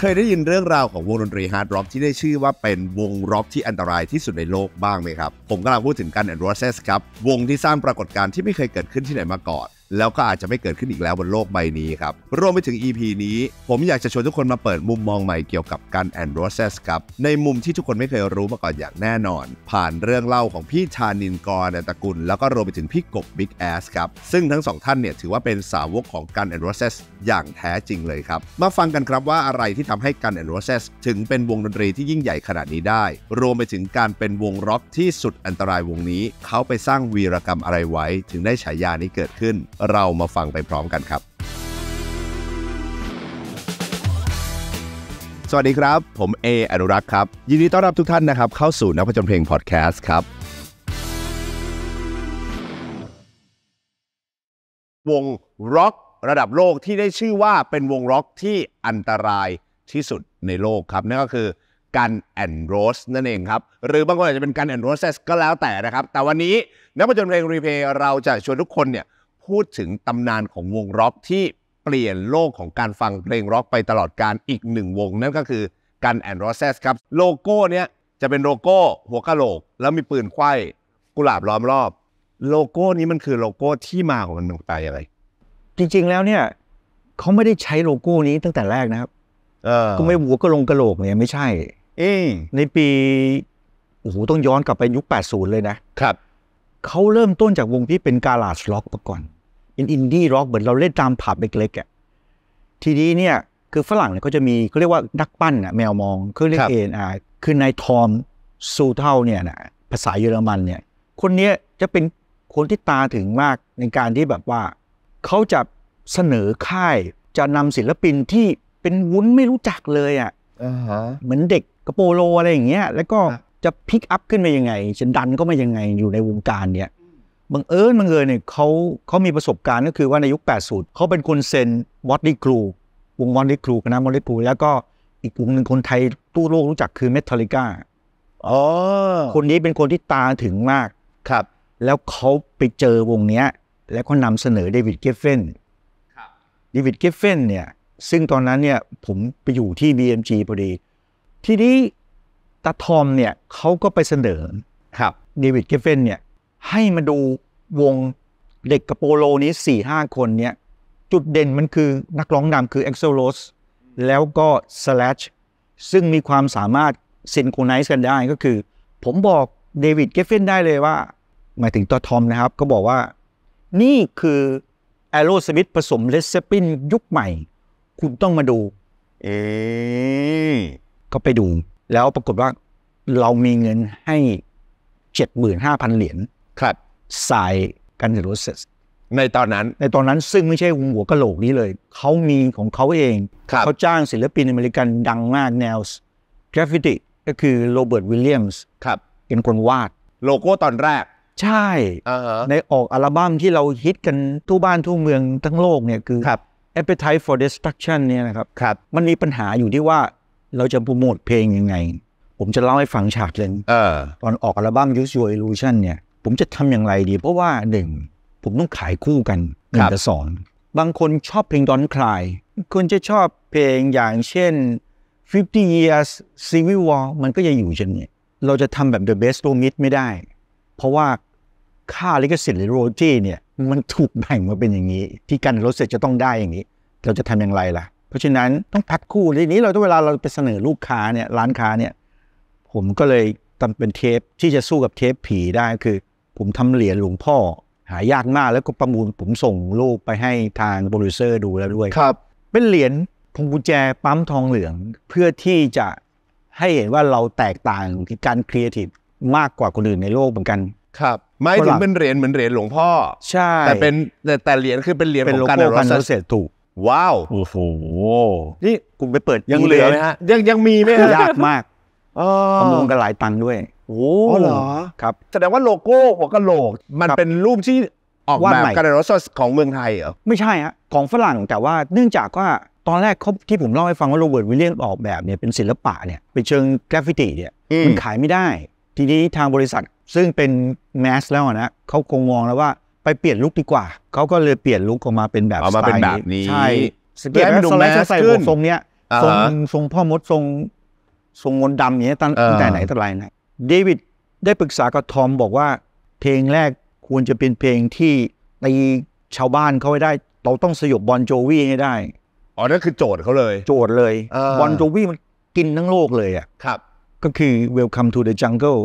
เคยได้ยินเรื่องราวของวงดนตรีฮาร์ดร็อกที่ได้ชื่อว่าเป็นวงร็อกที่อันตรายที่สุดในโลกบ้างไหมครับ ผมกำลังพูดถึงกันแอนด์โรเซสครับ วงที่สร้างปรากฏการณ์ที่ไม่เคยเกิดขึ้นที่ไหนมาก่อนแล้วก็อาจจะไม่เกิดขึ้นอีกแล้วบนโลกใบนี้ครับ รวมไปถึง EP นี้ ผมอยากจะชวนทุกคนมาเปิดมุมมองใหม่เกี่ยวกับการแอนโรเซสครับ ในมุมที่ทุกคนไม่เคยรู้มาก่อนอย่างแน่นอน ผ่านเรื่องเล่าของพี่ชานินกรในตระกุลแล้วก็รวมไปถึงพี่กบบิ๊กแอสครับ ซึ่งทั้งสองท่านเนี่ยถือว่าเป็นสาวกของการแอนโรเซสอย่างแท้จริงเลยครับ มาฟังกันครับว่าอะไรที่ทำให้การแอนโรเซสถึงเป็นวงดนตรีที่ยิ่งใหญ่ขนาดนี้ได้ รวมไปถึงการเป็นวงร็อกที่สุดอันตรายวงนี้ เขาไปสร้างวีรกรรมอะไรไว้ ถึงได้ฉายานี้เกิดขึ้นเรามาฟังไปพร้อมกันครับ สวัสดีครับ ผมเออนุรักษ์ครับ ยินดีต้อนรับทุกท่านนะครับเข้าสู่นักผจญเพลงพอดแคสต์ครับ วงร็อกระดับโลกที่ได้ชื่อว่าเป็นวงร็อกที่อันตรายที่สุดในโลกครับ นั่นก็คือกันแอนโรสนั่นเองครับ หรือบางคนอาจจะเป็นกันแอนโรสก็แล้วแต่นะครับ แต่วันนี้นักประจนเพลงรีเพย์เราจะชวนทุกคนเนี่ยพูดถึงตำนานของวงร็อกที่เปลี่ยนโลกของการฟังเพลงร็อกไปตลอดการอีกหนึ่งวง นั่นก็คือการแอนด์อสเซสครับ โลโก้เนี้ยจะเป็นโลโก้หัวกะโหลกแล้วมีปืนคววยกุหลาบล้อมรอบ โลโก้นี้มันคือโลโก้ที่มาของมันตายอะไร จริงๆแล้วเนี่ยเขาไม่ได้ใช้โลโก้นี้ตั้งแต่แรกนะครับก็ไม่หัวกะโหลกกะโหลกเนี่ยไม่ใช่อในปีโอ้โหต้องย้อนกลับไปยุค 80 เลยนะครับเขาเริ่มต้นจากวงที่เป็นกาลาสล็อกมาก่อนอินดี้ร็อกเหมือนเราเล่นตามผับเล็กๆอ่ะทีนี้เนี่ยคือฝรั่งเนี่ยก็จะมีเขาเรียกว่านักปั้นอ่ะแมวมองเขาเรียกเอ็นอาคือนายทอมซูเทาเนี่ยนะภาษาเยอรมันเนี่ยคนนี้จะเป็นคนที่ตาถึงมากในการที่แบบว่าเขาจะเสนอค่ายจะนำศิลปินที่เป็นวุ้นไม่รู้จักเลยอ่ะเหมือนเด็กกระโปโลอะไรอย่างเงี้ยแล้วก็จะพิกอัพขึ้นมายังไงจะดันก็มายังไงอยู่ในวงการเนี่ยบังเอิญบังเอิญเนี่ยเขาเขามีประสบการณ์ก็คือว่าในยุค80เขาเป็นคนเซ็นวอตี้ครู วงวอตี้ครูคณะวอตีิครูแล้วก็อีกวงหนึ่งคนไทยตู้โลกรู้จักคือเมทัลลิก้าอ๋อคนนี้เป็นคนที่ตาถึงมากครับ แล้วเขาไปเจอวงเนี้ย แล้วก็นำเสนอเดวิดเกฟเฟนเดวิดเกฟเฟนเนี่ยซึ่งตอนนั้นเนี่ยผมไปอยู่ที่ BMG พอดี ทีนี้ตาทอมเนี่ยเขาก็ไปเสนอครับเดวิดเกฟเฟนเนี่ยให้มาดูวงเด็กกระโปโลนี้สี่ห้าคนเนี่ยจุดเด่นมันคือนักร้องนำคือ e x o r o s แล้วก็ Slash ซึ่งมีความสามารถซินโครไนซ์กันได้ก็คือ ผมบอกเดวิดเกฟเฟนได้เลยว่าหมายถึงตัวทอมนะครับก็บอกว่า นี่คือแอโรสมิธผสมเลสเซปินยุคใหม่ คุณต้องมาดูเอก็ไปดู แล้วปรากฏว่าเรามีเงินให้ 75,000 เหรียญครับ สายกันเดโรเซสในตอนนั้นในตอนนั้นซึ่งไม่ใช่หัวกะโหลกนี้เลย เขามีของเขาเอง เขาจ้างศิลปินอเมริกันดังมากแนวกราฟฟิต้ก็คือโรเบิร์ตวิลเลียมส์ครับเป็นคนวาด โลโก้ตอนแรก ใช่ uh-huh. ในออกอัลบั้มที่เราฮิตกันทั่วบ้านทั่วเมืองทั้งโลกเนี่ย คือครับ Appetite for Destruction เนี่ยนะครับรบมันมีปัญหาอยู่ที่ว่าเราจะโปรโมทเพลงยังไง ผมจะเล่าให้ฟังฉากหนึ่งตอนออกอัลบั้ม Use Your Illusion เนี่ยผมจะทำอย่างไรดีเพราะว่าหนึ่งผมต้องขายคู่กันหนึ่งกับสองบางคนชอบเพลงดอนคลายคนจะชอบเพลงอย่างเช่น 50 years civil war มันก็จะอยู่เช่นนี้เราจะทำแบบ the best of it ไม่ได้ เพราะว่าค่าลิขสิทธิ์หรือโรจีเนี่ยมันถูกแบ่งมาเป็นอย่างนี้ ที่การรถเสร็จจะต้องได้อย่างนี้ เราจะทำอย่างไรล่ะ เพราะฉะนั้นต้องพัดคู่ทีนี้ เราต้องเวลาเราไปเสนอลูกค้าเนี่ยร้านค้าเนี่ยผมก็เลยทำเป็นเทปที่จะสู้กับเทปผีได้คือผมทำเหรียญหลวงพ่อ หายากมากแล้วก็ประมูลผมส่งรูปไปให้ทางโปรดิวเซอร์ดูแล้วด้วย ครับ เป็นเหรียญพวงกุญแจปั๊มทองเหลือง เพื่อที่จะให้เห็นว่าเราแตกต่างการครีเอทีฟมากกว่าคนอื่นในโลกเหมือนกัน ครับ ไม่ถึงเป็นเหรียญเหมือนเหรียญหลวงพ่อ ใช่แต่เป็นแต่เหรียญคือเป็นเหรียญของการรัสเซียถูกว้าวโอ้โหนี่คุณไปเปิดยังเหลือไหมฮะยังยังมีไหมฮะยากมากประมูลกันหลายตังค์ด้วยโอ้เหรอครับแสดงว่าโลโก้หัวกะโหลก มันเป็นรูปที่ออกแบบการรสของเมืองไทยเหรอไม่ใช่ฮะของฝรั่งแต่ว่าเนื่องจากว่าตอนแรกที่ผมเล่าให้ฟังว่าโรเบิร์ตวิลเลียมออกแบบเนี่ยเป็นศิลปะเนี่ยเป็นเชิงกราฟิตี้เนี่ยมันขายไม่ได้ ทีนี้ทางบริษัทซึ่งเป็นแมสแล้วนะเขาคงมองแล้วว่าไปเปลี่ยนลุคดีกว่า เขาก็เลยเปลี่ยนลุคออกมาเป็นแบบสไตล์นี้ใช่เปลี่ยนดูแมสใส่หมวกทรงเนี้ยทรงทรงพ่อมดทรง ทรงมนดำอย่างเงี้ยตั้งแต่ไหนแต่ไรนะเดวิดได้ปรึกษากับทอมบอกว่า เพลงแรกควรจะเป็นเพลงที่ตีชาวบ้านเขาให้ได้ เราต้องสยบบอลโจวีให้ได้ อ๋อ นั่นคือโจทย์เขาเลย โจทย์เลย บอลโจวีมันกินทั้งโลกเลยอ่ะครับก็คือ Welcome to the Jungle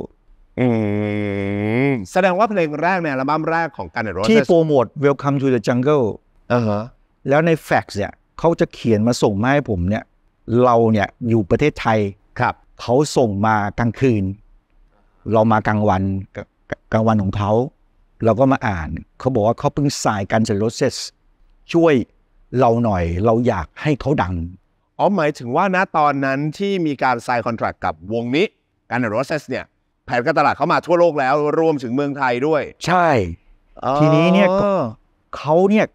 แสดงว่าเพลงแรกในอัลบั้มแรกของกันเนรที่โปรโมท Welcome to the Jungle อ่าฮะแล้วในแฟกซ์เนี่ยเขาจะเขียนมาส่งมาให้ผมเนี่ย เราเนี่ยอยู่ประเทศไทยครับเขาส่งมากลางคืนเรามากลางวันกลางวันของเขาเราก็มาอ่านเขาบอกว่าเขาเพิ่งสายกันเซโรเซสช่วยเราหน่อยเราอยากให้เขาดังอ๋อหมายถึงว่าณตอนนั้นที่มีการสายคอนแทรคกับวงนี้กันเซโรเซสเนี่ยแผนการตลาดเขามาทั่วโลกแล้วรวมถึงเมืองไทยด้วย ใช่ทีนี้เนี่ยเขาเนี่ย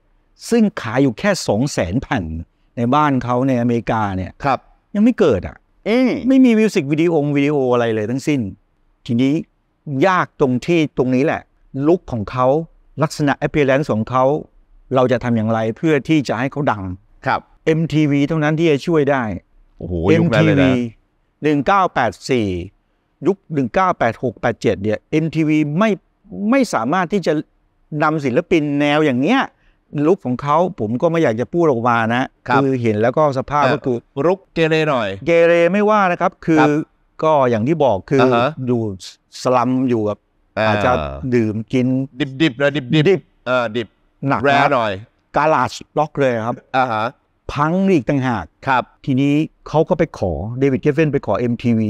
ซึ่งขายอยู่แค่สองแสนแผ่นในบ้านเขาในอเมริกาเนี่ยครับ ยังไม่เกิดอ่ะไม่มีมิวสิกวิดีโอวิดีโออะไรเลยทั้งสิ้นทีนี้ยากตรงที่ตรงนี้แหละ ลุกของเขาลักษณะแอป e a r ลนซ์ของเขา เราจะทำอย่างไรเพื่อที่จะให้เขาดังครับ MTV เท่านั้นที่จะช่วยได้โอ้โหยุคนก้สเลยุคหนะ1984ยุค1986 87เนี่ย MTV ไม่ไม่สามารถที่จะนำศิลปินแนวอย่างเนี้ย ลุกของเขาผมก็ไม่อยากจะพูดออกมานะคคือเห็นแล้วก็สภาพก็คือรุกเกเรหน่อย เกเรไม่ว่านะครับคือคก็อย่างที่บอกคือออยู่สลัมอยู่แบบอาจจะดื่มกินดิบๆเลยดิบดิบเออดิบหนักแร่หน่อย กาลาสล็อกเลยครับอ่าฮะพังอีกต่างหากครับ ทีนี้เขาก็ไปขอเดวิดเกฟเฟนไปขอ MTV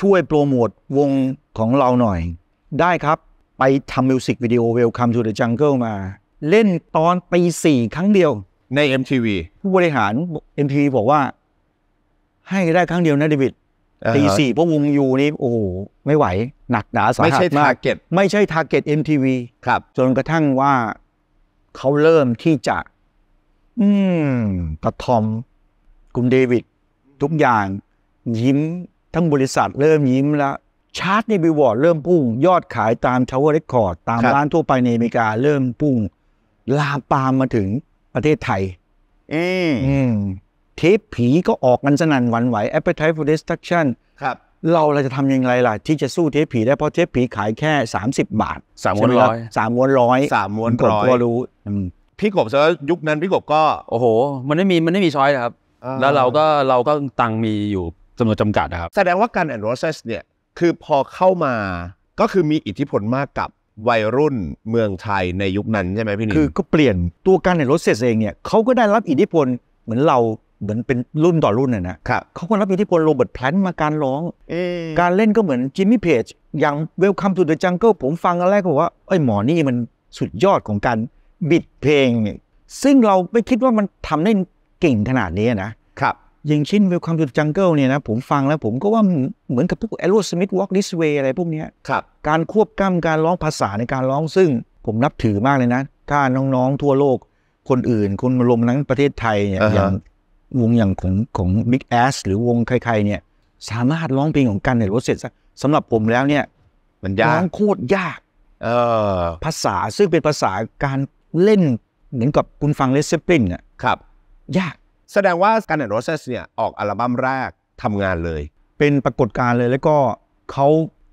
ช่วยโปรโมทวงของเราหน่อย ได้ครับไปทำมิวสิกวิดีโอ Welcome to the Jungle มา เล่นตอนปีสี่ครั้งเดียวใน MTV ผู้บริหาร MTV บอกว่า ให้ได้ครั้งเดียวนะเดวิดตีสี่พวกวงยูนี่ โอ้ไม่ไหว หนักหนาสาหัสไม่ใช่ทาร์เก็ตไม่ใช่ทาร์เก็ตเอ็มทีวีครับ จนกระทั่งว่าเขาเริ่มที่จะ อืมตัดทอมคุณเดวิด ทุกอย่าง ยิ้มทั้งบริษัทเริ่มยิ้มแล้ว ชาร์ตในบิวอร์ดเริ่มพุ่งยอดขายตามทาวเวอร์เรคคอร์ดตามร้านทั่วไปในอเมริกา เริ่มพุ่งลาปามมาถึงประเทศไทยอืมเทปผีก็ออกกันสนั่นหวั่นไหว Appetite for Destruction ครับเราเราจะทำยังไงล่ะที่จะสู้เทปผีได้ เพราะเทปผีขายแค่ 30 บาทสามมวนร้อยสามมวนร้อยสามมวนร้อยก็รู้ พี่กบซะยุคนั้นพี่กบก็ โอ้โห มันไม่มีมันไม่มีช้อยนะครับ แล้วเราก็เราก็ตังมีอยู่จำนวนจำกัดนะครับ แสดงว่าการแอนดโรเซสเนี่ยคือพอเข้ามาก็คือมีอิทธิพลมากกับวัยรุ่นเมืองไทยในยุคนั้นใช่ไหมพี่นิคือ ก็เปลี่ยนตัวการแอนดโรเซสเองเนี่ยเขาก็ได้รับอิทธิพลเหมือนเราเหมือนเป็นรุ่นต่อรุ่นน่ยนะครับเขาคนรับอิทธิพลโรเบิร์ตแพลนมาการร้อง การเล่นก็เหมือนจิมมี่เพจอย่างเวลคัมทูเดอะจังเกิลผมฟังอะไรก็บอกว่าไอ้หมอนี่มันสุดยอดของการบิดเพลง ซึ่งเราไม่คิดว่ามันทำได้เก่งขนาดนี้นะครับอย่างเช่นเวลคัมทูเดอะจังเกิลเนี่ยนะผมฟังแล้วผมก็ว่า เหมือนกับพวกเอลโรสมิธวอล์กดิสเวย์อะไรพวกนี้ครับการควบกล้ามการร้องภาษาในการร้องซึ่ง ผมนับถือมากเลยนะถ้าน้องๆทั่วโลก คนอื่นคนรวมทั้งประเทศไทยเนี่ยอย่างวงอย่างของของบิ๊กแอสหรือวงใครๆเนี่ยสามารถร้องเพลงของกันในรถเสร็จสำหรับผมแล้วเนี่ย มันยากร้องโคตรยากเออภาษาซึ่งเป็นภาษาการเล่นเหมือนกับคุณฟังเลสเซปปินอ่ะครับยากแสดงว่าการในด์โรสเนี่ยออกอัลบั้มแรกทำงานเลย เป็นปรากฏการณ์เลยแล้วก็เขา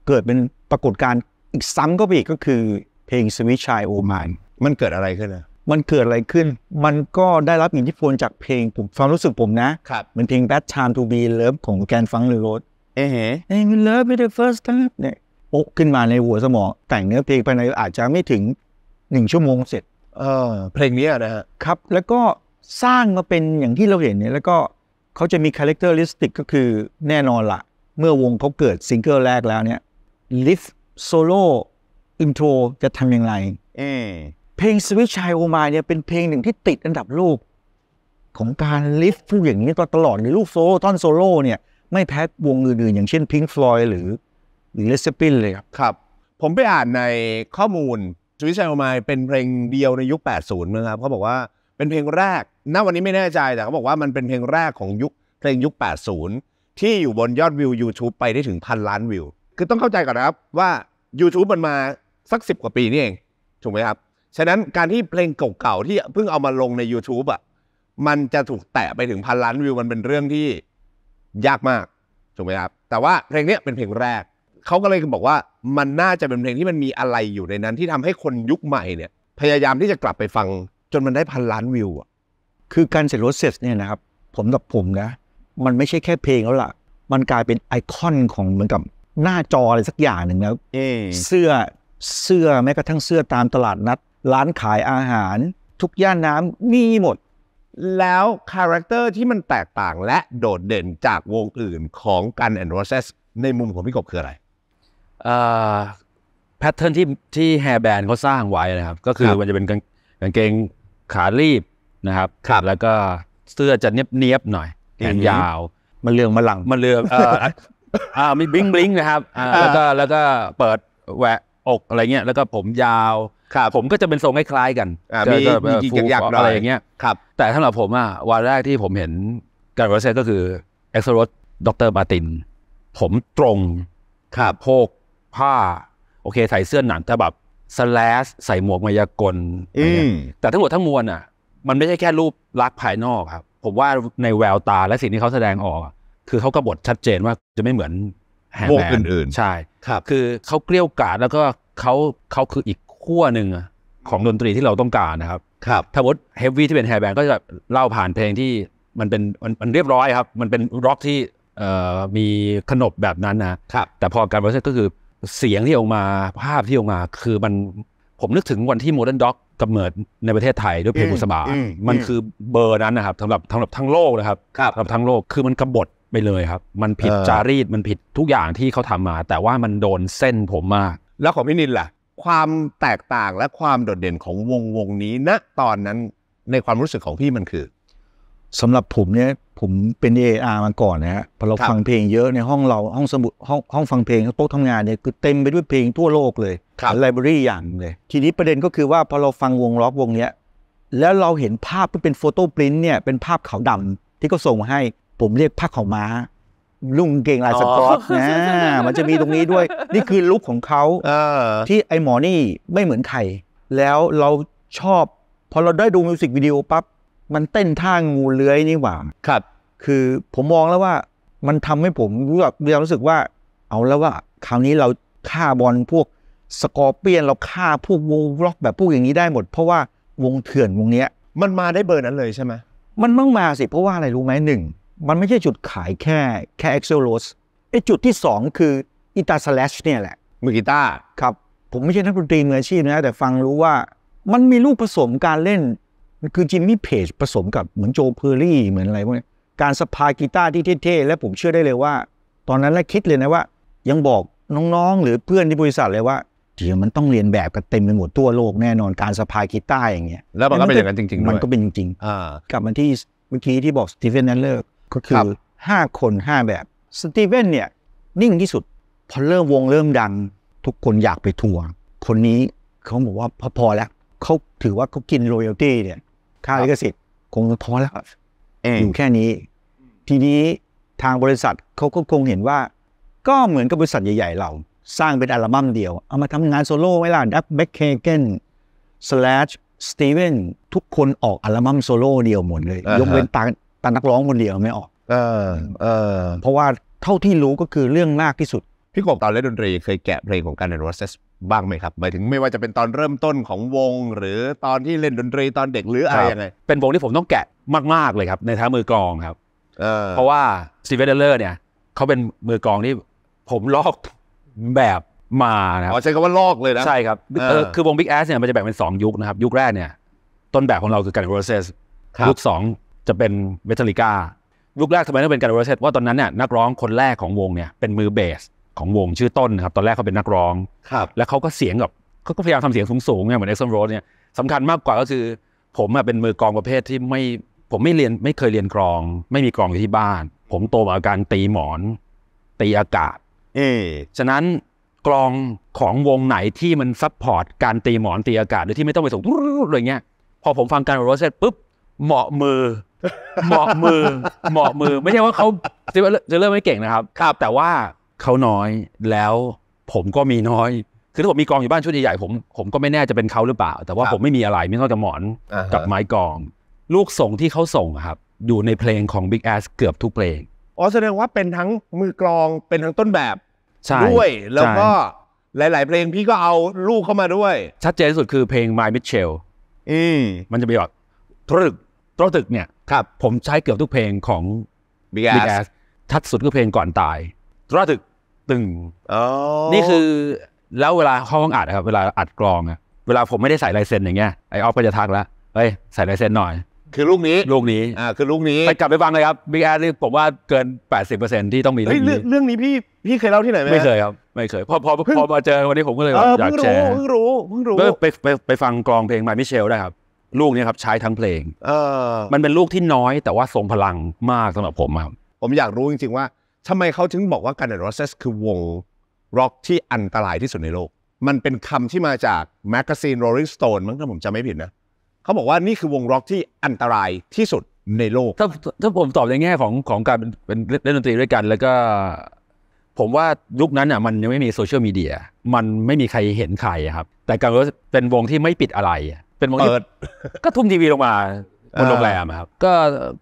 เกิดเป็นปรากฏการณ์อีกซ้ำก็ไปอีกก็คือเพลงสวิชชัยโอมานมันเกิดอะไรขึ้นนะมันเกิดอะไรขึ้น มันก็ได้รับอิทธิพลจากเพลงผมความรู้สึกผมนะครเหมือนเพลง Bad Time to Be Love ของแกนฟังหรือรถเอ๊ะเอ็งเลิฟเป็นเ h e first t i m เนี่ยปุ๊บขึ้นมาในหัวสมอง แต่งเนื้อเพลงภายในอาจจะไม่ถึงหนึ่งชั่วโมงเสร็จ เออ เพลงนี้นะฮะครับ แล้วก็สร้างมาเป็นอย่างที่เราเห็นเนี่ยแล้วก็เขาจะมีคาแรคเตอร์ลิสติก ก็คือแน่นอนละ เมื่อวงเขาเกิดซิงเกิลแรกแล้วเนี่ยลิฟโซโล่อินโทรจะทำอย่างไรเพลงสวิชัยโอมาเนี่ยเป็นเพลงหนึ่งที่ติดอันดับโลกของการลิฟต์ผู้อย่างนี้ตลอดในลูกโซโล่ตอนโซโล่เนี่ยไม่แพ้วงอื่นๆอย่างเช่นพิงค์ฟลอยหรือหรือเลสเปินเลยครับครับ ผมไปอ่านในข้อมูลสวิชัยโอมาเป็นเพลงเดียวในยุค 80นะครับ เขาบอกว่าเป็นเพลงแรก ณวันนี้ไม่แน่ใจแต่เขาบอกว่ามันเป็นเพลงแรกของยุคเพลงยุค 80 ที่อยู่บนยอดวิว YouTube ไปได้ถึงพันล้านวิวคือต้องเข้าใจก่อนนะครับว่า YouTube มันมาสักสิบกว่าปีนี่เองถูกไหมครับฉะนั้นการที่เพลงเก่าๆที่เพิ่งเอามาลงใน YouTube อ่ะมันจะถูกแตะไปถึงพันล้านวิวมันเป็นเรื่องที่ยากมากถูกไหมครับ แต่ว่าเพลงนี้เป็นเพลงแรกเขาก็เลยบอกว่า มันน่าจะเป็นเพลงที่มันมีอะไรอยู่ในนั้น ที่ทำให้คนยุคใหม่เนี่ยพยายามที่จะกลับไปฟังจนมันได้พันล้านวิวอ่ะคือการเสร็จโรสเซสเนี่ยนะครับ ผมกับผมนะมันไม่ใช่แค่เพลงแล้วล่ะ มันกลายเป็นไอคอนของเหมือนกับ หน้าจออะไรสักอย่างหนึ่งแล้วเสื้อเสื้อแม้กระทั่งเสื้อตามตลาดนัดร้านขายอาหารทุกย่านน้ำมีหมด แล้วคาแรคเตอร์ที่มันแตกต่างและโดดเด่นจากวงอื่นของกันแอนด์โรเซสในมุมของพี่กบคืออะไรแพทเทิร์นที่ที่แฮร์แบนเขาสร้างไว้นะครับ ก็คือมันจะเป็นกางเกงขารีบนะครับครับ แล้วก็เสื้อจะเนียบเนียบหน่อยแขนยาว มันเรืองมาหลังมันเรืองเอออ่ามีบิิงบิิงนะครับ แล้วก็แล้วก็เปิดแหวกอกอะไรเงี้ยแล้วก็ผมยาวครับผมก็จะเป็นทรงคล้ายๆกันมีมีกิกยักอะไรอย่างเงี้ยครับแต่สำหรับผมอ่ะวันแรกที่ผมเห็นการอรเซก็คือเอ็กซ์โรสดออกเตร์มาตินผมตรงครับโพกผ้า โอเคใส่เสื้อหนัง แต่แบบ สแลส ใส่หมวกมายากลแต่ทั้งหมดทั้งมวลอ่ะ มันไม่ใช่แค่รูปลักษณ์ภายนอกครับ ผมว่าในแววตาและสิ่งที่เขาแสดงออก คือเขากบฏชัดเจนว่า จะไม่เหมือนแฮมแมนอื่น ๆ ใช่ครับ คือเขาเกลี้ยกล่อมแล้วก็เขาเขาคืออีกขั้วหนึ่งของดนตรีที่เราต้องการนะครับ ครับ ถ้าวัดเฮฟวี่ที่เป็นแฮร์แบงก็จะเล่าผ่านเพลงที่ มันเป็นมันมันเรียบร้อยครับ มันเป็นร็อกที่เอ่อมีขนบแบบนั้นนะ ครับ แต่พอการเวอร์ชันก็คือเสียงที่ออกมาภาพที่ออกมา คือมันผมนึกถึงวันที่โมเดิร์นด็อกกำเนิดในประเทศไทยด้วยเพลงบุษบามันคือเบอร์นั้นนะครับสำหรับสำหรับทั้งโลกนะครับสำหรับทั้งโลกคือมันกบฏไปเลยครับ มันผิดจารีตมันผิดทุกอย่างที่เขาทำมา แต่ว่ามันโดนเส้นผมมาก แล้วของพี่นินล่ะความแตกต่างและความโดดเด่นของวงวงนี้ณนะตอนนั้นในความรู้สึกของพี่มันคือสำหรับผมเนี่ยผมเป็นเออามาก่อนนะฮะพอเราฟังเพลงเยอะในห้องเราห้องสมุดห้องห้องฟังเพลงโต๊ะทำงานเนี่ยคือเต็มไปด้วยเพลงทั่วโลกเลยไลบรารีอย่างเลย ทีนี้ประเด็นก็คือว่าพอเราฟังวงล็อก วงเนี้ย แล้วเราเห็นภาพที่เป็นโฟโต้ปรินต์เนี่ย เป็นภาพขาวดาที่เขาส่งมาให้ ผมเรียกภาพขาวม้าลุงเก่งลายสกอตนะมันจะมีตรงนี้ด้วย นี่คือลุคของเขาที่ไอหมอนี่ไม่เหมือนใครแล้วเราชอบพอเราได้ดูมิวสิกวิดีโอปั๊บมันเต้นท่างูเลื้อยนี่หว่าครับคือผมมองแล้วว่ามันทำให้ผมรู้แบบเรียรู้สึกว่าเอาแล้วว่า คราวนี้เราฆ่าบอลพวกสกอร์เปียนเราฆ่าพวกวงล็อกแบบพวกอย่างนี้ได้หมด เพราะว่าวงเถื่อนวงเนี้ย มันมาได้เบอร์นั้นเลยใช่ไหมมันต้องมาสิ เพราะว่าอะไรรู้ไหมหนึ่งมันไม่ใช่จุดขายแค่แค่ e x c e l r o s ไอ้จุดที่ 2 คืออิตาสลัชเนี่ยแหละ มือกีตาร์ครับ ผมไม่ใช่นักดนตรีมืออาชีพนะ แต่ฟังรู้ว่ามันมีลูกผสมการเล่น คือจิมมี่เพจผสมกับเหมือนโจเพอร์รี่เหมือนอะไรพวกนี้การสปายกีตาร์ที่เท่ๆ และผมเชื่อได้เลยว่า ตอนนั้นแรกคิดเลยนะว่า ยังบอกน้องๆ หรือเพื่อนที่บริษัทเลยว่าเดี๋ยวมันต้องเรียนแบบกันเต็มไปหมดทั่วโลกแน่นอนการสปายกีตาร์อย่างเงี้ยแล้วมันก็เป็นอย่างนั้นจริงๆมันก็เป็นจริงอ่ากลับมาที่เมื่อกี้ที่บอกสตีเฟนแอนเลอร์ก็คือห้าคนห้าแบบ สตีเวนเนี่ยนิ่งที่สุดพอเริ่มวงเริ่มดัง ทุกคนอยากไปทัวร์คนนี้เขาบอกว่าพอพอแล้ว เขาถือว่าเขากินโรยัลตี้เนี่ย ค่าลิขสิทธิ์คงพอแล้วอยู่แค่นี้ ทีนี้ทางบริษัทเขาก็คงเห็นว่า ก็เหมือนกับบริษัทใหญ่ ๆเรา สร้างเป็นอัลบั้มเดียวเอามาทำงานโซโล่ไว้ล่ะดับเบคเคเกนสแลชสตีเวนทุกคนออกอัลบั้มโซโล่เดียวหมดเลยยกเว้นตาต่นักร้องคนเดียวไม่ออกเออเออเพราะว่าเท่าที่รู้ก็คือเรื่องมากที่สุด พี่กบตอนเล่นดนตรีเคยแกะเพลงของการเดนโรสเซสบ้างไหมครับหมายถึงไม่ว่าจะเป็นตอนเริ่มต้นของวงหรือตอนที่เล่นดนตรีตอนเด็กหรืออะไรยังไงเป็นวงที่ผมต้องแกะมากๆเลยครับ ในท้ามือกลองครับเพราะว่าสตีเวนเดลเลอร์เนี่ยเขาเป็นมือกลองที่ผมลอกแบบมานะครับอ๋อใช้คำว่าลอกเลยนะใช่ครับเออคือวงบิ๊กแอสเนี่ยมันจะแบ่งเป็น2ยุคนะครับ ยุคแรกเนี่ยต้นแบบของเราคือการโรเซสยุคสองจะเป็นเมทัลลิก้ายุคแรกทำไมต้องเป็นการเวอร์เซตว่าตอนนั้นเนี่ยนักร้องคนแรกของวงเนี่ยเป็นมือเบสของวงชื่อต้นครับ ตอนแรกเขาเป็นนักร้องครับแล้วเขาก็เสียงแบบเขาก็พยายามทำเสียงสูงๆเนี่ยเหมือนเอ็กซ์โรสเนี่ยสำคัญมากกว่าก็คือ ผมเป็นมือกองประเภทที่ไม่ผมไม่เรียนไม่เคยเรียนกรอง ไม่มีกรองอยู่ที่บ้าน ผมโตมาการตีหมอนตีอากาศเออฉะนั้นกรองของวงไหนที่มันซับพอร์ตการตีหมอนตีอากาศโดยที่ไม่ต้องไปส่งอะไรเงี้ยพอผมฟังการเวอร์เซตปุ๊บเหมาะมือเหมาะมือ เหมาะมือไม่ใช่ว่าเขาจะเริ่มไม่เก่งนะครับครับแต่ว่าเขาน้อยแล้วผมก็มีน้อย คือถ้าผมมีกองอยู่บ้านชุดใหญ่ๆผมผมก็ไม่แน่จะเป็นเขาหรือเปล่า แต่ว่าผมไม่มีอะไร ไม่นอกจากหมอน กับไม้กอง ลูกส่งที่เขาส่งครับ อยู่ในเพลงของ Big a s เกือบทุกเพลงอ๋อแสดงว่าเป็นทั้งมือกลองเป็นทั้งต้นแบบด้วยแล้วก็หลาย ๆ เพลงพี่ก็เอาลูกเข้ามาด้วย ชัดเจนที่สุดคือเพลง My Mitchell อืมมันจะมีแบบทรึกรถตึกเนี่ยครับผมใช้เกือบทุกเพลงของบิ๊กแอสชัดสุดก็เพลงก่อนตายรถตึกตึงอนี่คือแล้วเวลาเข้าห้องอัดครับเวลาอัดกรองอะเวลาผมไม่ได้ใส่ไลเซนอย่างเงี้ยไอออฟก็จะทักแล้วเฮ้ยใส่ลายเซนหน่อย คือลูกนี้ลูกนี้อ่าคือลูกนี้ไปกลับไปฟังเลยครับบิ๊กแอสนี่ผมว่าเกิน 80%ที่ต้องมีเรื่องนี้เรื่องนี้พี่พี่เคยเล่าที่ไหนไหมไม่เคยครับไม่เคยพอพอพอมาเจอวันนี้ผมก็เลยอยากแชร์เพิ่งรู้เพิ่งรู้ไปไปไปฟังกรองเพลงมามิเชลได้ครับลูกเนี้ยครับใช้ทั้งเพลง เออมันเป็นลูกที่น้อย แต่ว่าทรงพลังมากสำหรับผมครับผมอยากรู้จริงๆว่าทำไมเขาถึงบอกว่าการเดนโรเซสคือวงร็อกที่อันตรายที่สุดในโลก มันเป็นคำที่มาจากแมกกาซีนโรลิงสโตนมั้งถ้าผมจำไม่ผิดนะเขาบอกว่านี่คือวงร็อกที่อันตรายที่สุดในโลกถ้าถ้าผมตอบในแง่ของของการเป็นเล่นดนตรีด้วยกัน แล้วก็ ผมว่ายุคนั้นอ่ะมันยังไม่มีโซเชียลมีเดียมันไม่มีใครเห็นใครครับ แต่การเป็นวงที่ไม่ปิดอะไรเป็นวงเปิดก็ทุ่มทีวีลงมาบนโรงแรมครับก็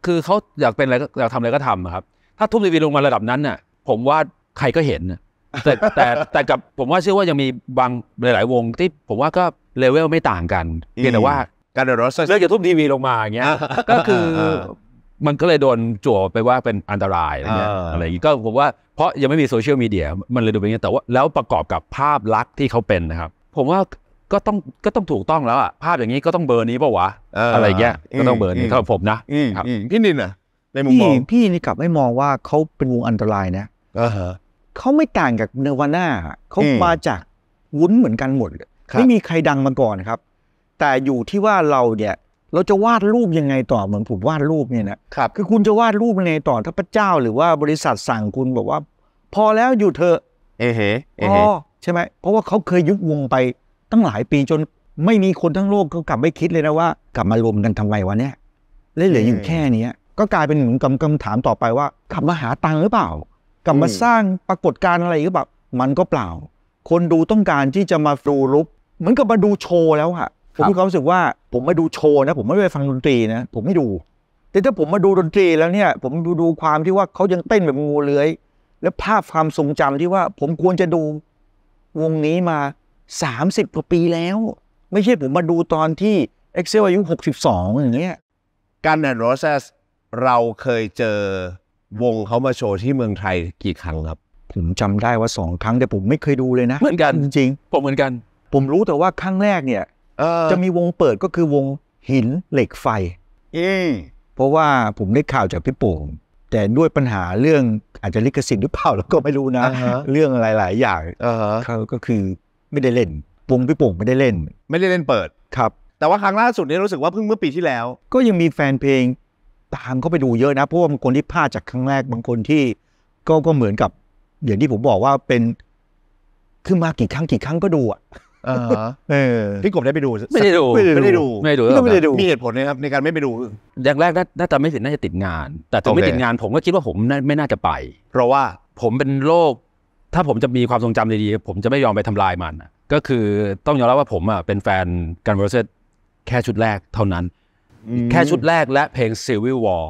คือเขาอยากเป็นอะไรก็อยากทำอะไรก็ทำครับถ้าทุ่มทีวีลงมาระดับนั้นน่ะผมว่าใครก็เห็นแต่แต่แต่กับผมว่าเชื่อว่ายังมีบางหลาย ๆ วงที่ผมว่าก็เลเวลไม่ต่างกันเพียงแต่ว่าการเดินรถเลือกจะทุ่มทีวีลงมาอย่างเงี้ย ก็คือมันก็เลยโดนจั่วไปว่าเป็นอันตรายอะไรเงี้ยอะไรย่างงี้ก็ผมว่าเพราะยังไม่มีโซเชียลมีเดียมันเลยดูเป็นอย่างนี้แต่ว่าแล้วประกอบกับภาพลักษณ์ที่เขาเป็นนะครับ ผมว่าก็ต้องก็ต้องถูกต้องแล้วอ่ะภาพอย่างนี้ก็ต้องเบอร์นี้ป่าวะอะไรเงี้ยก็ต้องเบอร์นี้ถ้าผมนะพี่นินอ่ะ ในมุมมองพี่นี่กลับไม่มองว่าเขาเป็นวงอันตรายนะเขาไม่ต่างกับเนวาน่าเขามาจากวุ้นเหมือนกันหมดไม่มีใครดังมาก่อนครับ แต่อยู่ที่ว่าเราเนี่ย เราจะวาดรูปยังไงต่อเหมือนผมวาดรูปเนี่ยนะครับคือคุณจะวาดรูปยังไงต่อถ้าพระเจ้าหรือว่าบริษัทสั่งคุณบอกว่า พอแล้วอยู่เธอเอเฮเอเฮใช่ไหมเพราะว่าเขาเคยยุบวงไปตั้งหลายปีจนไม่มีคนทั้งโลกเขากลับไม่คิดเลยนะว่า กลับมารวมกันทำไมวะเนี่ยเละเหลืออยู่แค่นี้ก็กลายเป็นหนุนคำถามต่อไปว่ากลับมาหาตังหรือเปล่า กลับมาสร้างปรากฏการณ์อะไรหรือเปล่ามันก็เปล่า คนดูต้องการที่จะมาดูลุปเหมือนกับมาดูโชว์แล้วอะผมมีความรู้สึกว่า ผมมาดูโชว์นะ ผมไม่ได้ฟังดนตรีนะผมไม่ดู แต่ถ้าผมมาดูดนตรีแล้วเนี่ย ผมดูดูความที่ว่าเขายังเต้นแบบงูเลื้อย และภาพความทรงจำที่ว่า ผมควรจะดู วงนี้มา30 กว่าปีแล้ว ไม่ใช่ผมมาดูตอนที่ Excel อายุ62 อย่างเงี้ยกันแอนโรเซสเราเคยเจอวงเขามาโชว์ที่เมืองไทยกี่ครั้งครับ ผมจำได้ว่าสองครั้ง แต่ผมไม่เคยดูเลยนะ เหมือนกันจริงผมเหมือนกัน ผมรู้แต่ว่าครั้งแรกเนี่ยจะมีวงเปิดก็คือวงหินเหล็กไฟอเพราะว่าผมได้ข่าวจากพี่ปุ่งแต่ด้วยปัญหาเรื่อง อาจจะลิขสิทธิ์หรือเปล่าเราก็ไม่รู้นะเรื่องหลายๆอย่างเขาก็คือไม่ได้เล่นวงพี่โป่งไม่ได้เล่น ไม่ได้เล่นเปิด ครับ แต่ว่าครั้งล่าสุดนี้รู้สึกว่าเพิ่งเมื่อปีที่แล้ว ก็ยังมีแฟนเพลงตามเข้าไปดูเยอะนะเพราะว่าบางคนที่พลาด จากครั้งแรกบางคนที่ก็ก็เหมือนกับ อย่างที่ผมบอกว่าเป็น ขึ้นมากี่ครั้งกี่ครั้งก็ดูอ่ะเออพี่กบได้ไปดูไม่ได้ดูไม่ได้ดูไม่ดูไม่ได้ดู มีเหตุผลนะครับ ในการไม่ไปดู อย่างแรกน่าจะไม่ติดน่าจะติดงาน แต่ถ้าไม่ติดงานผมก็คิดว่าผมไม่น่าจะไป เพราะว่าผมเป็นโรคถ้าผมจะมีความทรงจำดีๆ ผมจะไม่ยอมไปทำลายมันก็คือต้องยอมรับว่าผมอ่ะเป็นแฟนกันเวอร์เซตแค่ชุดแรกเท่านั้น แค่ชุดแรกและเพลง Civil War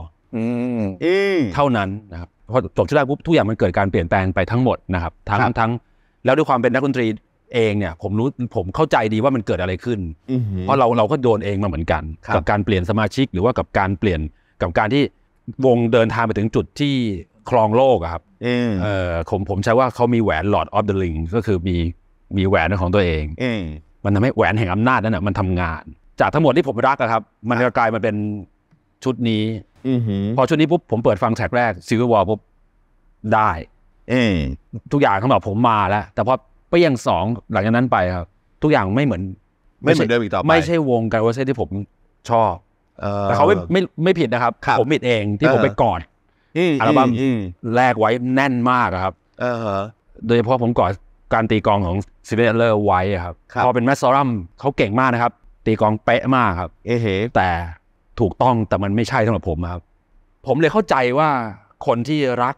เท่านั้นนะครับพอจบชุดแรกปุ๊บทุกอย่างมันเกิดการเปลี่ยนแปลงไปทั้งหมดนะครับทั้งทั้ง แล้วด้วยความเป็นนักดนตรีเองเนี่ยผมรู้ผมเข้าใจดีว่ามันเกิดอะไรขึ้นเพราะเราเราก็โดนเองมาเหมือนกัน กับการเปลี่ยนสมาชิกหรือว่ากับการเปลี่ยนกับการที่วงเดินทางไปถึงจุดที่ครองโลกครับ เออผมผมใช้ว่าเขามีแหวน Lord of the Ring ก็คือมี มีแหวนของตัวเอง มันทำให้แหวนแห่งอำนาจนั้นอ่ะมันทำงาน จากทั้งหมดที่ผมรักนะครับ มันกลายมาเป็นชุดนี้ พอชุดนี้ปุ๊บผมเปิดฟังแท็กแรกซิลวอลปุ๊บได้ทุกอย่างสำหรัผมมาแล้ว แต่พอเปี้ยงสองหลังจากนั้นไปครับ ทุกอย่างไม่เหมือนไม่เหมือนเดิมอีกต่อไป ไม่ใช่วงการวอเซที่ผมชอบแต่เขาไม่ไม่ไม่ผิดนะครับ ผมผิดเองที่ผมไปกอดอัลบั้มแรกไว้แน่นมากครับโดยเฉพาะผมก่อการตีกองของซิเลเลอร์ไว้ครับพอเป็นแมสซอรัมเขาเก่งมากนะครับ ตีกองเป๊ะมากครับ เอเฮแต่ถูกต้องแต่มันไม่ใช่สำหรับผมครับ ผมเลยเข้าใจว่าคนที่รัก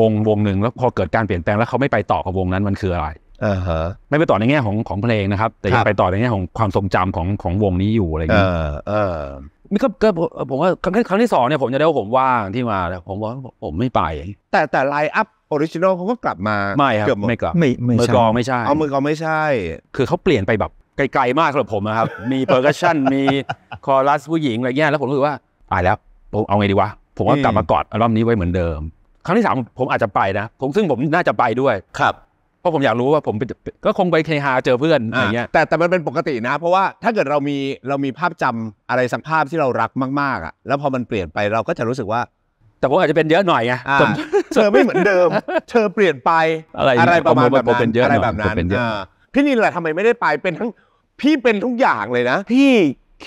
วงวงหนึ่งแล้วพอเกิดการเปลี่ยนแปลงแล้วเขาไม่ไปต่อกับวงนั้นมันคืออะไร เออฮะไม่ไปต่อในแง่ของของเพลงนะครับ แต่ยังไปต่อในแง่ของความทรงจำของของวงนี้อยู่อะไรอย่างเงี้ยเออม่ก็ก็ผมว่าครั้งครั้งที่สองเนี่ยผมจะได้ว่าผมว่างที่มาแล้วผมว่าผมไม่ไป แต่แต่ไลน์อัพออริจินอลเขาก็กลับมาไม่ครับไม่กลับไม่มือกองไม่ใช่ เอามือกองไม่ใช่ คือเขาเปลี่ยนไปแบบไกลๆมากสำหรับผมนะครับมีเพอร์คัชชั่นมีคอรัสผู้หญิงอะไรเงี้ยแล้วผมรู้สึกว่าตายแล้ว ผมเอาไงดีวะ ผมก็กลับมากอดอัลบั้มนี้ไว้เหมือนเดิม ครั้งที่สามผมอาจจะไปนะ ผมซึ่งผมน่าจะไปด้วยครับเพราะผมอยากรู้ว่าผมก็คงไปเคฮาเจอเพื่อนอะไรเงี้ยแต่แต่มันเป็นปกตินะเพราะว่าถ้าเกิดเรามีเรามีภาพจำอะไรสักภาพที่เรารักมากๆอ่ะแล้วพอมันเปลี่ยนไปเราก็จะรู้สึกว่า แต่ผมอาจจะเป็นเยอะหน่อยไงเธอไม่เหมือนเดิม เธอเปลี่ยนไปอะไรประมาณแบบนั้นอะไรแบบนั้นพี่นินแหละทำไมไม่ได้ไปเป็นทั้งพี่เป็นทุกอย่างเลยนะ พี่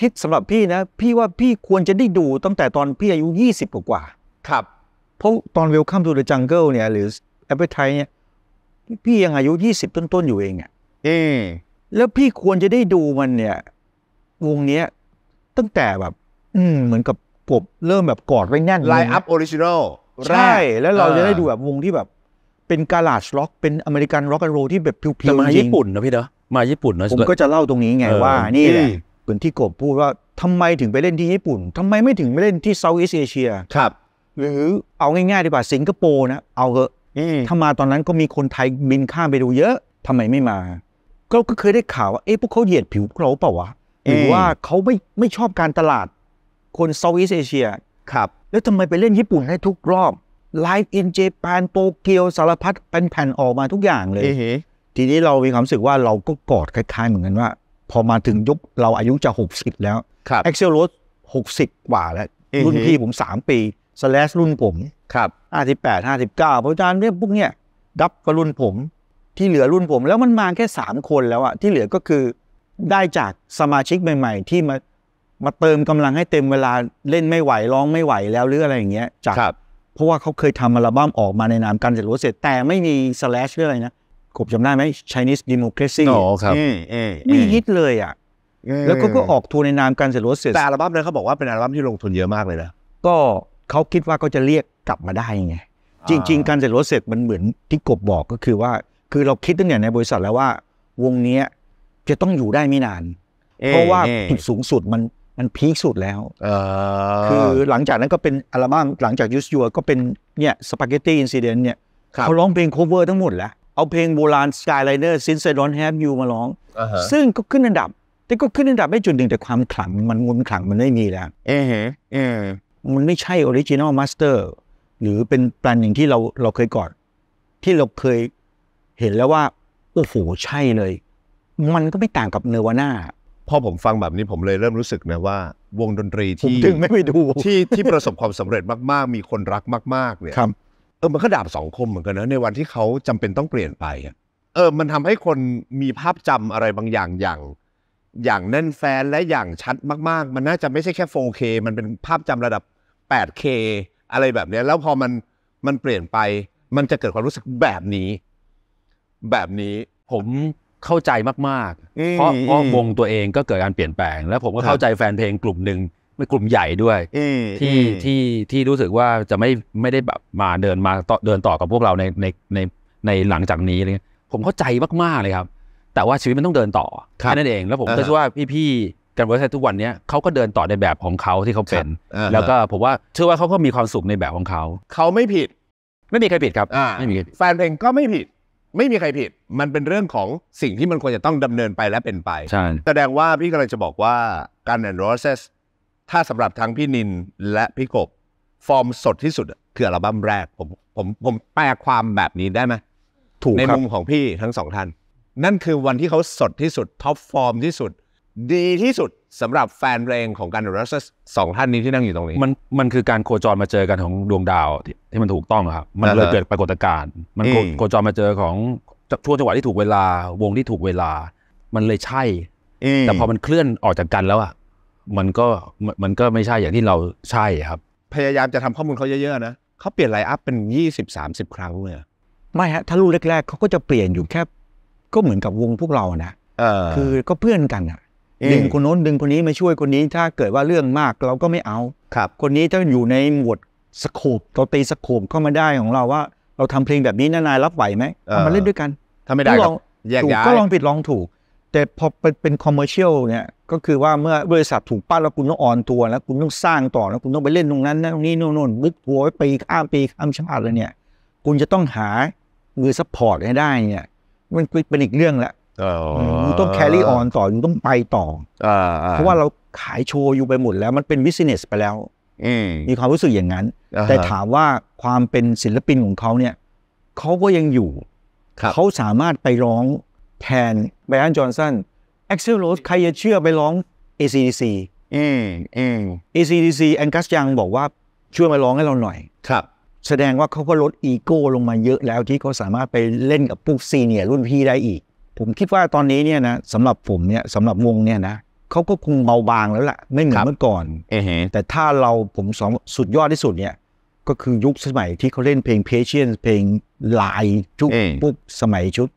คิดสำหรับพี่นะพี่ว่าพี่ควรจะได้ดูตั้งแต่ตอนพี่อายุ 20กว่าครับเพราะตอนเวลคัมทูเดอะจังเกิลเนี่ยหรือแอปเปิลไทยเนี่ยพี่ยังอายุยี่สิบต้น ๆ อยู่เองอ่ะเออแล้วพี่ควรจะได้ดูมันเนี่ย วงเนี้ยตั้งแต่แบบ อืมเหมือนกับกบเริ่มแบบกอดไว้แน่นไลน์อัพออริจินอลใช่ แล้วเราจะได้ดูแบบวงที่แบบ เป็นกาลาชล็อกเป็นอเมริกันร็อกแอนด์โรลที่แบบพิวพแตมาญี่ปุ่นนะพี่เนาะมาญี่ปุ่นนะผมก็จะเล่าตรงนี้ไงว่า นี่แหละเหมือนที่กบพูดว่าทำไมถึงไปเล่นที่ญี่ปุ่น ทำไมไม่ถึงไปเล่นที่เซาท์อีสเอเชีย ครับหรือเอาง่ายๆดีกว่าสิงคโปร์นะเอาเถอะถ้ามาตอนนั้นก็มีคนไทยบินข้ามไปดูเยอะทำไมไม่มา ก็ก็เคยได้ข่าวว่าเอ๊ะพวกเขาเหยียดผิวเราเปล่าวะหรือว่าเขาไม่ไม่ชอบการตลาด คนเซาท์อีสเอเชีย ครับ แล้วทำไมไปเล่นญี่ปุ่นได้ทุกรอบไลฟ์อินเจแปนโตเกียวสารพัดเป็นแผ่นออกมาทุกอย่างเลย ทีนี้เรามีความรู้สึกว่าเราก็กอดคล้ายๆ เหมือนกันว่า พอมาถึงยุคเราอายุจะหกสิบแล้วเอ็กเซลโรสหกสิบกว่าแล้วรุ่นพี่ผมสามปีสแลสรุ่นผมครับห้าสิบแปดห้าสิบเก้าพระอาจารย์เนี่ยพวกเนี้ยดับกรุ่นผมที่เหลือรุ่นผม แล้วมันมาแค่สามคนแล้วอะที่เหลือก็คือได้จากสมาชิกใหม่ๆ ที่มา มาเติมกำลังให้เต็มเวลาเล่นไม่ไหว ร้องไม่ไหวแล้วหรืออะไรอย่างเงี้ยจากเพราะว่าเขาเคยทำอัลบั้มออกมาในนามการเสร็จรู้เสร็จ แต่ไม่มีสแลชหรืออะไรนะกบจำได้ไหม Chinese Democracy อ๋อครับไม่ฮิตเลยอ่ะแล้วก็ก็ออกทัวร์ในนามการเสร็จรู้เสร็จแต่อัลบั้มนั้นเขาบอกว่าเป็นอัลบั้มที่ลงทุนเยอะมากเลยนะก็เขาคิดว่าเขาจะเรียกกลับมาได้ไง จริง ๆ การเสร็จรถเสร็จมันเหมือนที่กบบอกก็คือว่า คือเราคิดตั้งแต่ในบริษัทแล้วว่าวงนี้จะต้องอยู่ได้ไม่นาน เพราะว่าจุดสูงสุดมันมันพีคสุดแล้ว คือหลังจากนั้นก็เป็นอัลบั้มหลังจากยูสยัวก็เป็นเนี่ยสปาเกตตี้อินซิเดนต์เนี่ยเขาร้องเพลงโคเวอร์ทั้งหมดแล้ว เอาเพลงโบราณสกายไลเนอร์ซินเซอดอนแฮมยูมาร้อง ซึ่งก็ขึ้นอันดับ แต่ก็ขึ้นอันดับไม่จุดหนึ่งแต่ความขลังมันงุนขลังมันไม่มีแล้ว เออเออมันไม่ใช่ออริจินอลมาสเตอร์หรือเป็นแปลนอยหนึ่งที่เราเราเคยก่อนที่เราเคยเห็นแล้วว่าโอ้โหใช่เลย มันก็ไม่ต่างกับเนวาน่าพอผมฟังแบบนี้ผมเลยเริ่มรู้สึกนะว่า วงดนตรีที่ถึงไม่ไปดูที่ที่ประสบความสำเร็จมาก ๆ มีคนรักมากๆเนี่ยครับ เออมันก็ดาบสองคมเหมือนกันนะในวันที่เขาจำเป็นต้องเปลี่ยนไปเออ มันทำให้คนมีภาพจำอะไรบางอย่างอย่าง อย่างแน่นแฟนและอย่างชัดมากๆ มันน่าจะไม่ใช่แค่ 4K มันเป็นภาพจำระดับ 8K อะไรแบบนี้แล้วพอมันมันเปลี่ยนไป มันจะเกิดความรู้สึกแบบนี้ แบบนี้ ผมเข้าใจมากๆ เพราะเพราะวงตัวเองก็เกิดการเปลี่ยนแปลง แล้วผมก็เข้าใจแฟนเพลงกลุ่มหนึ่งไม่กลุ่มใหญ่ด้วยที่ที่ที่รู้สึกว่าจะไม่ไม่ได้แบบมาเดินมาเดินต่อกับพวกเราในในในในหลังจากนี้เลยผมเข้าใจมากๆเลยครับ แต่ว่าชีวิตมันต้องเดินต่อแค่นั้นเองแล้วผมก็เชื่อว่าพี่ๆการเวิร์กซทุกวันนี้เขาก็เดินต่อในแบบของเขาที่เขาเป็นแล้วก็ผมว่าเชื่อว่าเขาก็มีความสุขในแบบของเขา เขาไม่ผิด ไม่มีใครผิดครับไม่มีแฟนเพลงก็ไม่ผิด ไม่มีใครผิด มันเป็นเรื่องของสิ่งที่มันควรจะต้องดำเนินไปและเป็นไปใช่แสดงว่าพี่กำลังจะบอกว่าการแอนด์โรเซสถ้าสำหรับทั้งพี่นินและพี่กบ ฟอร์มสดที่สุดคืออัลบั้มแรกผมผมผมแปลความแบบนี้ได้ไหมถูกในมุมของพี่ทั้งสองท่าน นั่นคือวันที่เขาสดที่สุดท็อปฟอร์มที่สุดดีที่สุดสำหรับแฟนเพลงของการรัสสองท่านนี้ที่นั่งอยู่ตรงนี้ มันมันคือการโคจรมาเจอกันของดวงดาวที่ที่มันถูกต้องครับมันเลยเกิดปรากฏการณ์มันโคจรมาเจอของช่วงจังหวะที่ถูกเวลา วงที่ถูกเวลา มันเลยใช่แต่พอมันเคลื่อนออกจากกันแล้วอ่ะมันก็มันก็ไม่ใช่อย่างที่เราใช่ครับ พยายามจะทำข้อมูลเขาเยอะๆนะเขาเปลี่ยนไลน์อัพเป็นยี่สิบสามสิบครั้งเลยไม่ฮะ ถ้ารุ่นแรกๆเขาก็จะเปลี่ยนอยู่แค่ก็เหมือนกับวงพวกเรานะคือก็เพื่อนกันอ่ะดึงคนโน้นดึงคนนี้มาช่วยคนนี้ถ้าเกิดว่าเรื่องมากเราก็ไม่เอา ครับ คนนี้ถ้าอยู่ในหมวดสโคบเราตีสโคบเข้ามาได้ของเราว่า เราทำเพลงแบบนี้นายรับไหวไหมเอามาเล่นด้วยกันถ้าไม่ได้ก็ลองแยกก็ลองผิดลองถูก แต่พอเป็นเป็นคอมเมอร์เชียลเนี่ยก็คือว่าเมื่อบริษัทถูกปั้นแล้วคุณต้องออนตัวแล้ว คุณต้องสร้างต่อแล้วคุณต้องไปเล่นตรงนั้นตรงนี้โน่นโน่นบึกหัวไปข้ามปีข้ามชาติเลยเนี่ยคุณจะต้องหามือซัพพอร์ตให้ได้เนี่ย มันเป็นอีกเรื่องละมึงต้องลรี่ออนต่อมูต้องไปต่ออเพราะว่าเราขายโชว์อยู่ไปหมดแล้ว มันเป็นบิสเนสไปแล้ว มีความรู้สึกอย่างนั้น แต่ถามว่าความเป็นศิลปินของเขาเนี่ย เขาก็ยังอยู่ เขาสามารถไปร้องแทนไบรอันจอห์นสันแอ็กเซลโรสใครจะเชื่อไปร้อง ACDC ซีเอซีดีซีแองกัสยังบอกว่าช่วยมาร้องให้เราหน่อยครับ แสดงว่าเขาก็ลดอีโก้ลงมาเยอะแล้วที่เขาสามารถไปเล่นกับพวกซีเนียร์รุ่นพี่ได้อีกผมคิดว่าตอนนี้เนี่ยนะสำหรับผมเนี่ยสำหรับวงเนี่ยนะเขาก็คงเบาบางแล้วแหละไม่เหมือนเมื่อก่อนเอแต่ถ้าเราผมสองสุดยอดที่สุดเนี่ย ก็คือยุคสมัยที่เขาเล่นเพลงเพเชียนเพลงลายชุกปุ๊บสมัยชุด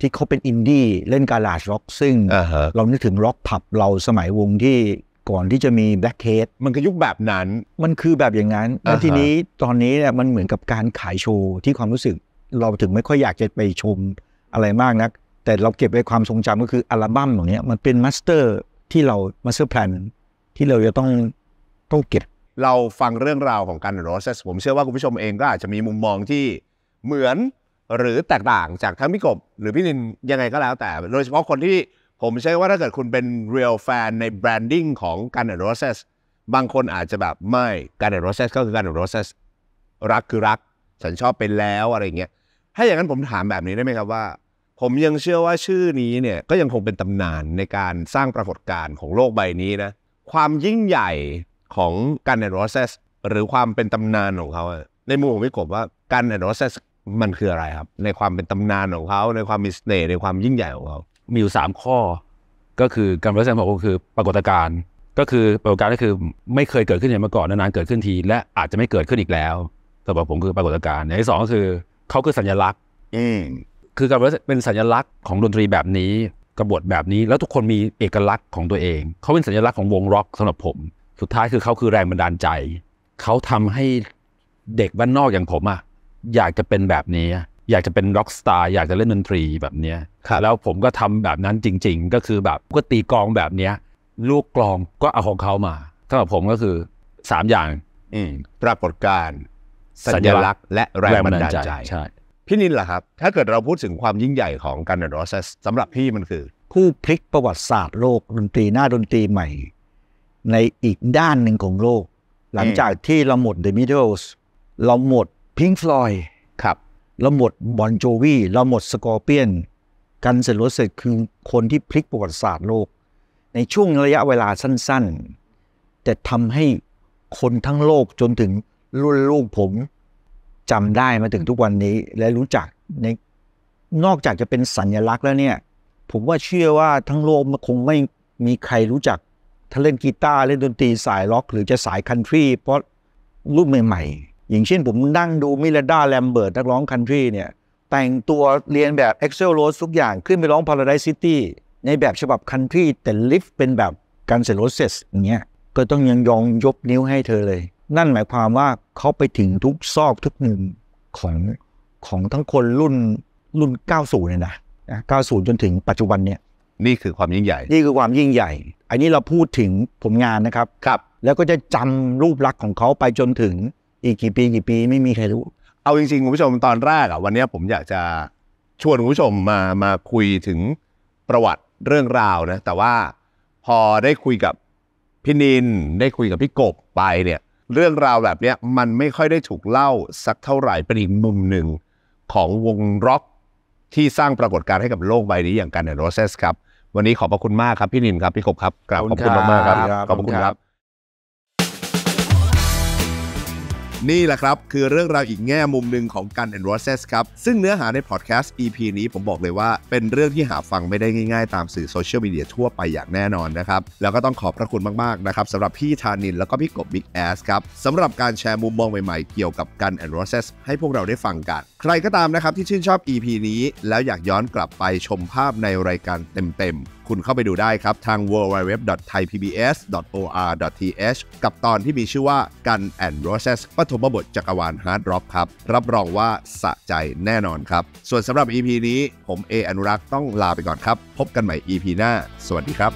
ที่เขาเป็นอินดี้เล่นการาชร็อก ซึ่งเรานึกถึงร็อกผับเราสมัยวงที่ก่อนที่จะมีแบล็กเฮดมันก็ยุคแบบนั้นมันคือแบบอย่างนั้น แล้วะทีนี้ตอนนี้เนี่ยมันเหมือนกับการขายโชว์ที่ความรู้สึก เราถึงไม่ค่อยอยากจะไปชมอะไรมากนักแต่เราเก็บไว้ความทรงจำก็คือ อัลบั้มเหล่านี้มันเป็นมาสเตอร์ที่เรามาสเตอร์แพลนที่เราจะต้องต้องเก็บ เราฟังเรื่องราวของการโรสผมเชื่อว่าคุณผู้ชมเองก็อาจจะมีมุมมองที่เหมือนหรือแตกต่างจากทั้งพี่กบ หรือพี่นินยังไงก็แล้วแต่โดยเฉพาะคนที่ผมเชื่อว่าถ้าเกิดคุณเป็นเรียลแฟนในแบรนดิ้งของการโรสบางคนอาจจะแบบไม่การโรสก็คือการโรสรักคือรักฉันชอบไปแล้วอะไรเงี้ยถ้าอย่างนั้นผมถามแบบนี้ได้ไหมครับว่าผมยังเชื่อว่าชื่อนี้เนี่ยก็ยังคงเป็นตำนานในการสร้างปรากฏการณ์ของโลกใบนี้นะความยิ่งใหญ่ของการแอนโรเซสหรือความเป็นตำนานของเขาในมุมของพี่กบว่าการแอนโรเซสมันคืออะไรครับ ในความเป็นตำนานของเขาในความมีสเน่ในความยิ่งใหญ่ของเขามีอยู่ 3 ข้อก็คือการแอนโรเซสบองผมคือปรากฏการณ์ก็คือ ปรากฏการณ์ก็คือไม่เคยเกิดขึ้นอย่างมาก่อนนานๆเกิดขึ้นทีและอาจจะไม่เกิดขึ้นอีกแล้วสำหรับผมคือปรากฏการณ์อย่างที่สองก็คือเขาคือสัญลักษณ์คือการเป็นสัญลักษณ์ของดนตรีแบบนี้กรบดแบบนี้แล้วทุกคนมีเอกลักษณ์ของตัวเองเขาเป็นสัญลักษณ์ของวงร็อกสำหรับผม สุดท้ายคือเขาคือแรงบันดาลใจ เขาทำให้เด็กบ้านนอกอย่างผมอะอยากจะเป็นแบบนี้ อยากจะเป็นร็อกสตาร์อยากจะเล่นดนตรีแบบนี้แล้วผมก็ทำแบบนั้นจริง ๆ ก็คือแบบก็ตีกลองแบบเนี้ยลูกกลองก็เอาของเขามาสำหรับผมก็คือสามอย่างปรากฏการสัญลักษณ์ และแรงบันดาลใจใช่พี่นินล่ะครับ ถ้าเกิดเราพูดถึงความยิ่งใหญ่ของการเดอะโรสสำหรับพี่มันคือ ผู้พลิกประวัติศาสตร์โลกดนตรีหน้าดนตรีใหม่ ในอีกด้านหนึ่งของโลก หลังจากที่เราหมด The Beatles เราหมด Pink Floyd ครับเราหมดบอนโจวีเราหมดสกอร์เปียนกันเสร็จรถเสร็จคือคนที่พลิกประวัติศาสตร์โลก ในช่วงระยะเวลาสั้นๆ แต่ทำให้คนทั้งโลกจนถึงรุ่นลูกผมจำได้มาถึงทุกวันนี้และรู้จักในนอกจากจะเป็นสัญลักษณ์แล้วเนี่ย ผมว่าเชื่อว่าทั้งโลกมันคงไม่มีใครรู้จัก ถ้าเล่นกีตาร์ เล่นดนตรีสายล็อก หรือจะสายคันทรี เพราะรูปใหม่ๆอย่างเช่นผมนั่งดูมิลดาแลมเบิร์ตนักร้องคันทรีเนี่ยแต่งตัวเรียนแบบ e x c e l ลโรสทุกอย่างขึ้นไปร้อง Paradise City ในแบบฉบับคันทรีแต่ลิฟเป็นแบบกันเซโรเซสอย่างเงี้ยก็ต้องยังยองยบนิ้วให้เธอเลยนั่นหมายความว่าเขาไปถึงทุกซอกทุกมุมของของทั้งคนรุ่นรุ่น90เนี่ยนะ90 จนถึงปัจจุบันเนี่ย นี่คือความยิ่งใหญ่ นี่คือความยิ่งใหญ่ อันนี้เราพูดถึงผลงานนะครับครับ แล้วก็จะจำรูปลักษณ์ของเขาไปจนถึงอีกกี่ปีกี่ปีไม่มีใครรู้ เอาจริงๆคุณผู้ชมตอนแรกอ่ะวันนี้ผมอยากจะชวนคุณผู้ชมมามาคุยถึงประวัติเรื่องราวนะแต่ว่าพอได้คุยกับพี่นินได้คุยกับพี่กบไปเนี่ยเรื่องราวแบบนี้มันไม่ค่อยได้ถูกเล่า สักเท่าไหร่เป็นอีกมุมหนึ่ง ของวงร็อกที่สร้างปรากฏการณ์ให้กับโลกใบนี้อย่างกันเนโรเซสครับวันนี้ขอบพระคุณมากครับพี่นินครับ พี่ กบครับกราบขอบคุณมากครับ ขอบคุณครับนี่แหละครับ คือเรื่องราวอีกแง่มุมหนึ่งของกันแอนด์โรเซสครับ ซึ่งเนื้อหาในพอดแคสต์ EP นี้ผมบอกเลยว่าเป็นเรื่องที่หาฟังไม่ได้ง่ายๆ ตามสื่อโซเชียลมีเดียทั่วไปอย่างแน่นอนนะครับ แล้วก็ต้องขอบพระคุณมากๆนะครับสำหรับพี่ธานินแล้วก็พี่กบบิ๊กแอสครับสำหรับการแชร์มุมมองใหม่ๆเกี่ยวกับกันแอนด์โรเซสให้พวกเราได้ฟังกัน ใครก็ตามนะครับที่ชื่นชอบ EP นี้ แล้วอยากย้อนกลับไปชมภาพในรายการเต็มๆคุณเข้าไปดูได้ครับทาง www.thaipbs.or.th กับตอนที่มีชื่อว่า Gun and Roses ปฐมบทจักรวาลฮาร์ดร็อกครับ รับรองว่าสะใจแน่นอนครับ ส่วนสำหรับ EP นี้ผมเออนุรักษ์ต้องลาไปก่อนครับ พบกันใหม่ EP หน้า สวัสดีครับ